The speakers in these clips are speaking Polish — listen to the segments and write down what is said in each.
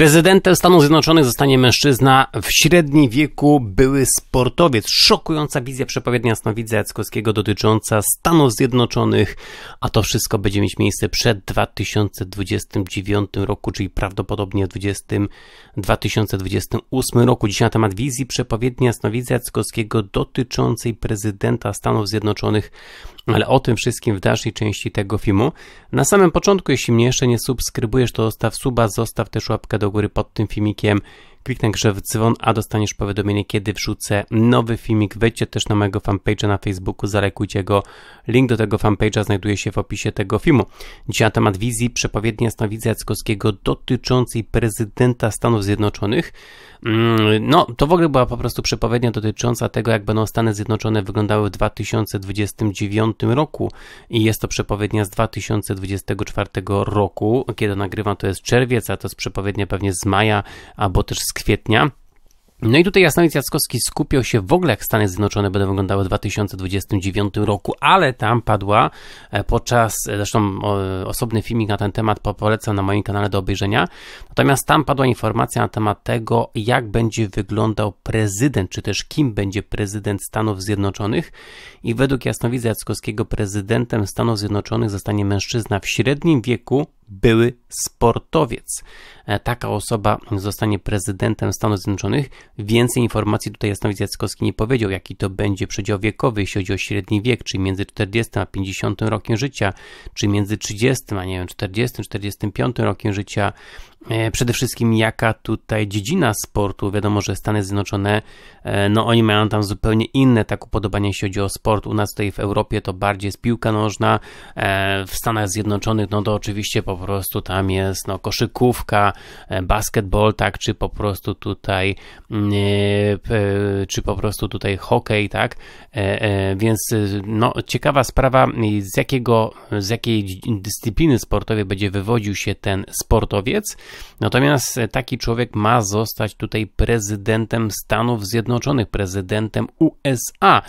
Prezydentem Stanów Zjednoczonych zostanie mężczyzna w średnim wieku, były sportowiec. Szokująca wizja przepowiednia Snowidza Jackowskiego dotycząca Stanów Zjednoczonych, a to wszystko będzie mieć miejsce przed 2029 roku, czyli prawdopodobnie w 20, 2028 roku. Dziś na temat wizji przepowiednia Snowidza Jackowskiego dotyczącej prezydenta Stanów Zjednoczonych ale o tym wszystkim w dalszej części tego filmu. Na samym początku, jeśli mnie jeszcze nie subskrybujesz, to zostaw suba, zostaw też łapkę do góry pod tym filmikiem, Kliknę grze w dzwon, a dostaniesz powiadomienie, kiedy wrzucę nowy filmik. Wejdźcie też na mojego fanpage'a na Facebooku, zalekujcie go. Link do tego fanpage'a znajduje się w opisie tego filmu. Dzisiaj na temat wizji przepowiedni Jasnowidza Jackowskiego dotyczącej prezydenta Stanów Zjednoczonych. Mm, no, to w ogóle była po prostu przepowiednia dotycząca tego, jak będą Stany Zjednoczone wyglądały w 2029 roku. I jest to przepowiednia z 2024 roku. Kiedy nagrywam, to jest czerwiec, a to jest przepowiednia pewnie z maja, albo też z z kwietnia. No i tutaj Jasnowic Jackowski skupiał się w ogóle, jak Stany Zjednoczone będą wyglądały w 2029 roku, ale tam padła e, podczas, e, zresztą osobny filmik na ten temat polecam na moim kanale do obejrzenia, natomiast tam padła informacja na temat tego, jak będzie wyglądał prezydent, czy też kim będzie prezydent Stanów Zjednoczonych i według Jasnowidza Jackowskiego prezydentem Stanów Zjednoczonych zostanie mężczyzna w średnim wieku, były sportowiec. E, taka osoba zostanie prezydentem Stanów Zjednoczonych. Więcej informacji tutaj Jasnowic Jackowski nie powiedział, jaki to będzie przedział wiekowy, jeśli chodzi o średni wiek, czy między 40 a 50 rokiem życia, czy między 30 a nie wiem, 40, 45 rokiem życia, E, przede wszystkim jaka tutaj dziedzina sportu, wiadomo, że Stany Zjednoczone, e, no oni mają tam zupełnie inne tak upodobania, jeśli chodzi o sport. U nas tutaj w Europie to bardziej jest piłka nożna, e, w Stanach Zjednoczonych, no to oczywiście po prostu tam jest no, koszykówka, basketball, tak, czy po prostu tutaj, mm, czy po prostu tutaj hokej, tak. Więc no ciekawa sprawa, z jakiego, z jakiej dyscypliny sportowej będzie wywodził się ten sportowiec, Natomiast taki człowiek ma zostać tutaj prezydentem Stanów Zjednoczonych, prezydentem USA,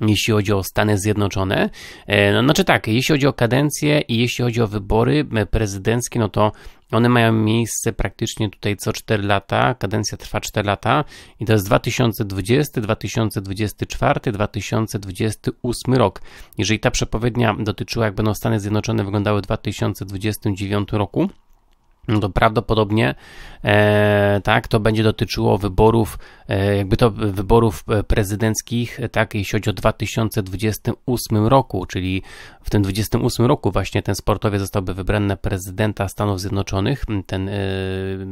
jeśli chodzi o Stany Zjednoczone. E, no, znaczy tak, jeśli chodzi o kadencję i jeśli chodzi o wybory e, prezydenckie, no to one mają miejsce praktycznie tutaj co 4 lata, kadencja trwa 4 lata i to jest 2020, 2024, 2028 rok. Jeżeli ta przepowiednia dotyczyła, jak będą Stany Zjednoczone wyglądały w 2029 roku, no to prawdopodobnie e, tak, to będzie dotyczyło wyborów E, jakby to wyborów e, prezydenckich, e, tak, jeśli chodzi o 2028 roku, czyli w tym 28 roku właśnie ten sportowiec zostałby wybrany na prezydenta Stanów Zjednoczonych, ten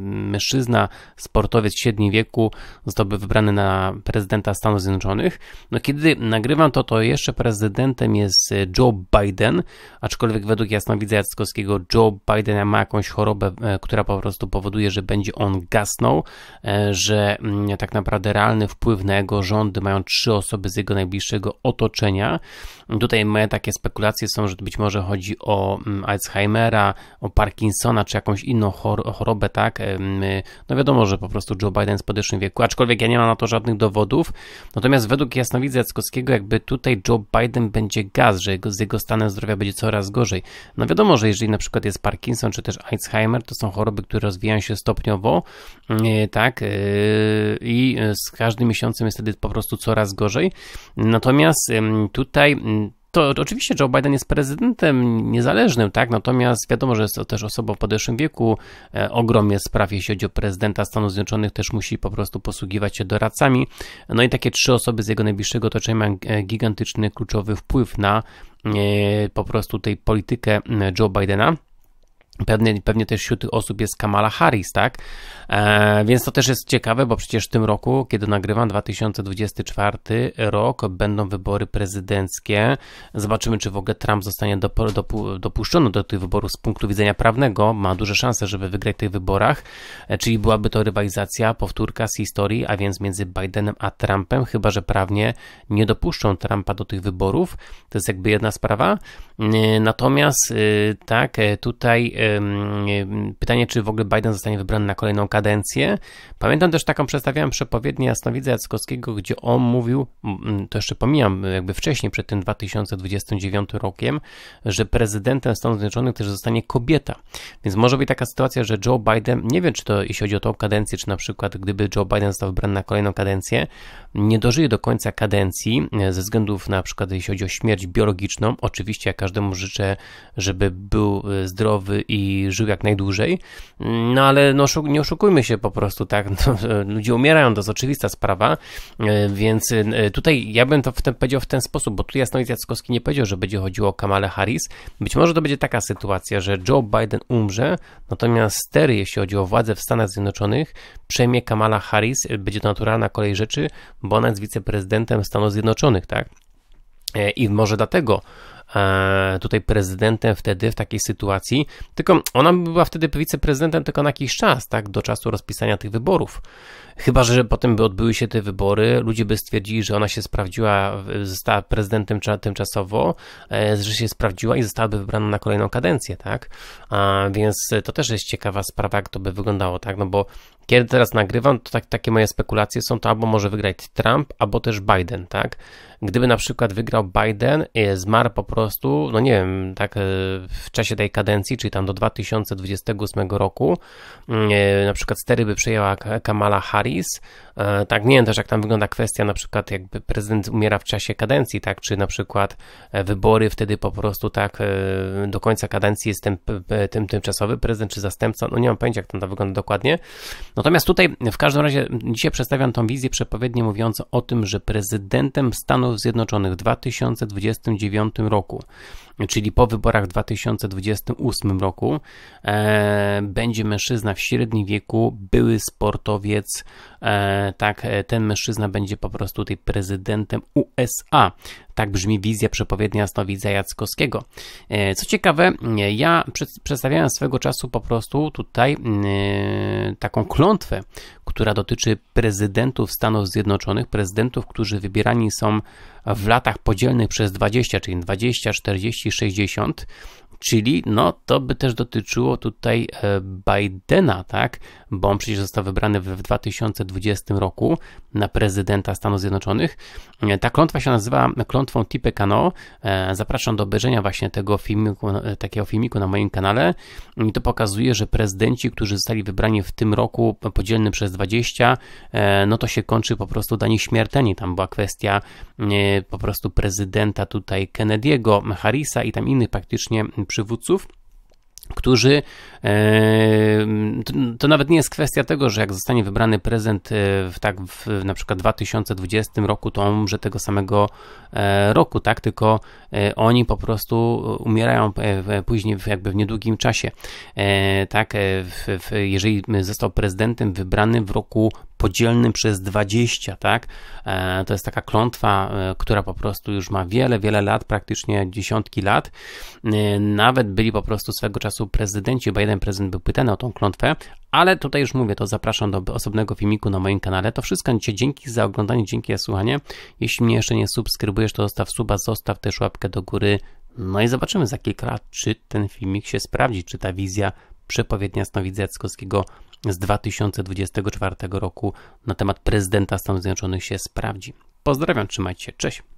mężczyzna, sportowiec średniej wieku zostałby wybrany na prezydenta Stanów Zjednoczonych. No kiedy nagrywam to, to jeszcze prezydentem jest Joe Biden, aczkolwiek według jasnowidza Jackowskiego Joe Biden ma jakąś chorobę, która po prostu powoduje, że będzie on gasnął, że mm, tak naprawdę naprawdę realny wpływ na jego rządy mają trzy osoby z jego najbliższego otoczenia. Tutaj moje takie spekulacje są, że być może chodzi o mm, Alzheimera, o Parkinsona, czy jakąś inną chorobę, tak? No wiadomo, że po prostu Joe Biden jest w podeszłym wieku, aczkolwiek ja nie mam na to żadnych dowodów. Natomiast według jasnowidza Jackowskiego, jakby tutaj Joe Biden będzie gaz, że jego, z jego stanem zdrowia będzie coraz gorzej. No wiadomo, że jeżeli na przykład jest Parkinson, czy też Alzheimer, to są choroby, które rozwijają się stopniowo, mm, tak? Yy, I E, z każdym miesiącem jest wtedy po prostu coraz gorzej. Natomiast tutaj to oczywiście Joe Biden jest prezydentem niezależnym, tak? Natomiast wiadomo, że jest to też osoba w podeszłym wieku. E, Ogrom jest spraw, jeśli chodzi o prezydenta Stanów Zjednoczonych, też musi po prostu posługiwać się doradcami. No i takie trzy osoby z jego najbliższego otoczenia mają e, gigantyczny, kluczowy wpływ na po prostu tej politykę Joe Bidena. Pewnie, pewnie też wśród tych osób jest Kamala Harris, tak? E, więc to też jest ciekawe, bo przecież w tym roku, kiedy nagrywam 2024 rok, będą wybory prezydenckie. Zobaczymy, czy w ogóle Trump zostanie dopu, dopuszczony do tych wyborów z punktu widzenia prawnego. Ma duże szanse, żeby wygrać w tych wyborach, e, czyli byłaby to rywalizacja, powtórka z historii, a więc między Bidenem a Trumpem, chyba że prawnie nie dopuszczą Trumpa do tych wyborów. To jest jakby jedna sprawa. E, natomiast, e, tak, e, tutaj e, Pytanie, czy w ogóle Biden zostanie wybrany na kolejną kadencję. Pamiętam też taką, przedstawiałem przepowiednię Jasnowidza Jackowskiego, gdzie on mówił, to jeszcze pomijam, jakby wcześniej, przed tym 2029 rokiem, że prezydentem Stanów Zjednoczonych też zostanie kobieta. Więc może być taka sytuacja, że Joe Biden, nie wiem, czy to jeśli chodzi o tą kadencję, czy na przykład gdyby Joe Biden został wybrany na kolejną kadencję, nie dożyje do końca kadencji e, ze względów na przykład jeśli chodzi o śmierć biologiczną. Oczywiście ja każdemu życzę, żeby był e, zdrowy i żył jak najdłużej. No ale no, nie oszukujmy się po prostu, tak? No, ludzie umierają, to jest oczywista sprawa, e, więc e, tutaj ja bym to w ten, powiedział w ten sposób, bo tu Jasnowic Jackowski nie powiedział, że będzie chodziło o Kamale Harris. Być może to będzie taka sytuacja, że Joe Biden umrze, natomiast stery, jeśli chodzi o władzę w Stanach Zjednoczonych, przejmie Kamala Harris, e, będzie to naturalna kolej rzeczy, bo ona jest wiceprezydentem Stanów Zjednoczonych, tak? I może dlatego E, tutaj prezydentem wtedy w takiej sytuacji, tylko ona była wtedy wiceprezydentem tylko na jakiś czas, tak, do czasu rozpisania tych wyborów. Chyba, że potem by odbyły się te wybory, ludzie by stwierdzili, że ona się sprawdziła, została prezydentem tymczasowo, e, że się sprawdziła i zostałaby wybrana na kolejną kadencję, tak, a więc to też jest ciekawa sprawa, jak to by wyglądało, tak, no bo kiedy teraz nagrywam, to tak, takie moje spekulacje są, to albo może wygrać Trump, albo też Biden, tak? Gdyby na przykład wygrał Biden, e, zmarł po prostu, no nie wiem, tak e, w czasie tej kadencji, czyli tam do 2028 roku, mm, e, na przykład stery by przejęła Kamala Harris, tak, nie wiem też jak tam wygląda kwestia na przykład jakby prezydent umiera w czasie kadencji, tak, czy na przykład wybory wtedy po prostu tak do końca kadencji jest ten, tym tymczasowy prezydent czy zastępca, no nie mam pojęcia jak tam to wygląda dokładnie, Natomiast tutaj w każdym razie dzisiaj przedstawiam tą wizję przepowiednie mówiącą o tym, że prezydentem Stanów Zjednoczonych w 2029 roku czyli po wyborach w 2028 roku, e, będzie mężczyzna w średnim wieku, były sportowiec, e, tak, e, ten mężczyzna będzie po prostu tutaj prezydentem USA. Tak brzmi wizja przepowiednia jasnowidza Jackowskiego. E, co ciekawe, e, ja przed, przedstawiałem swego czasu po prostu tutaj e, taką klątwę, która dotyczy prezydentów Stanów Zjednoczonych, prezydentów, którzy wybierani są w latach podzielnych przez 20, czyli 20, 40, 3060 Czyli no to by też dotyczyło tutaj e, Bidena, tak? Bo on przecież został wybrany w 2020 roku na prezydenta Stanów Zjednoczonych. E, ta klątwa się nazywa klątwą Tipekano. E, zapraszam do obejrzenia właśnie tego filmiku, takiego filmiku na moim kanale. I to pokazuje, że prezydenci, którzy zostali wybrani w tym roku podzielny przez 20, no to się kończy po prostu danie nich śmiertelnie. Tam była kwestia po prostu prezydenta tutaj Kennedy'ego, Harrisa i tam innych praktycznie przywódców, którzy e, to nawet nie jest kwestia tego, że jak zostanie wybrany prezydent e, w tak w, na przykład 2020 roku, to on umrze tego samego e, roku, tak? Tylko oni po prostu umierają później jakby w niedługim czasie. Tak, w, w, jeżeli został prezydentem wybrany w roku podzielny przez 20, tak? E, to jest taka klątwa, e, która po prostu już ma wiele, wiele lat, praktycznie dziesiątki lat. E, nawet byli po prostu swego czasu prezydenci, bo jeden prezydent był pytany o tą klątwę, ale tutaj już mówię, to zapraszam do osobnego filmiku na moim kanale. To wszystko dzisiaj. Dzięki za oglądanie, dzięki za słuchanie. Jeśli mnie jeszcze nie subskrybujesz, to zostaw suba, zostaw też łapkę do góry. No i zobaczymy za kilka lat, czy ten filmik się sprawdzi, czy ta wizja przepowiednia Snowidzeckiego z 2024 roku na temat prezydenta Stanów Zjednoczonych się sprawdzi. Pozdrawiam, trzymajcie się, cześć.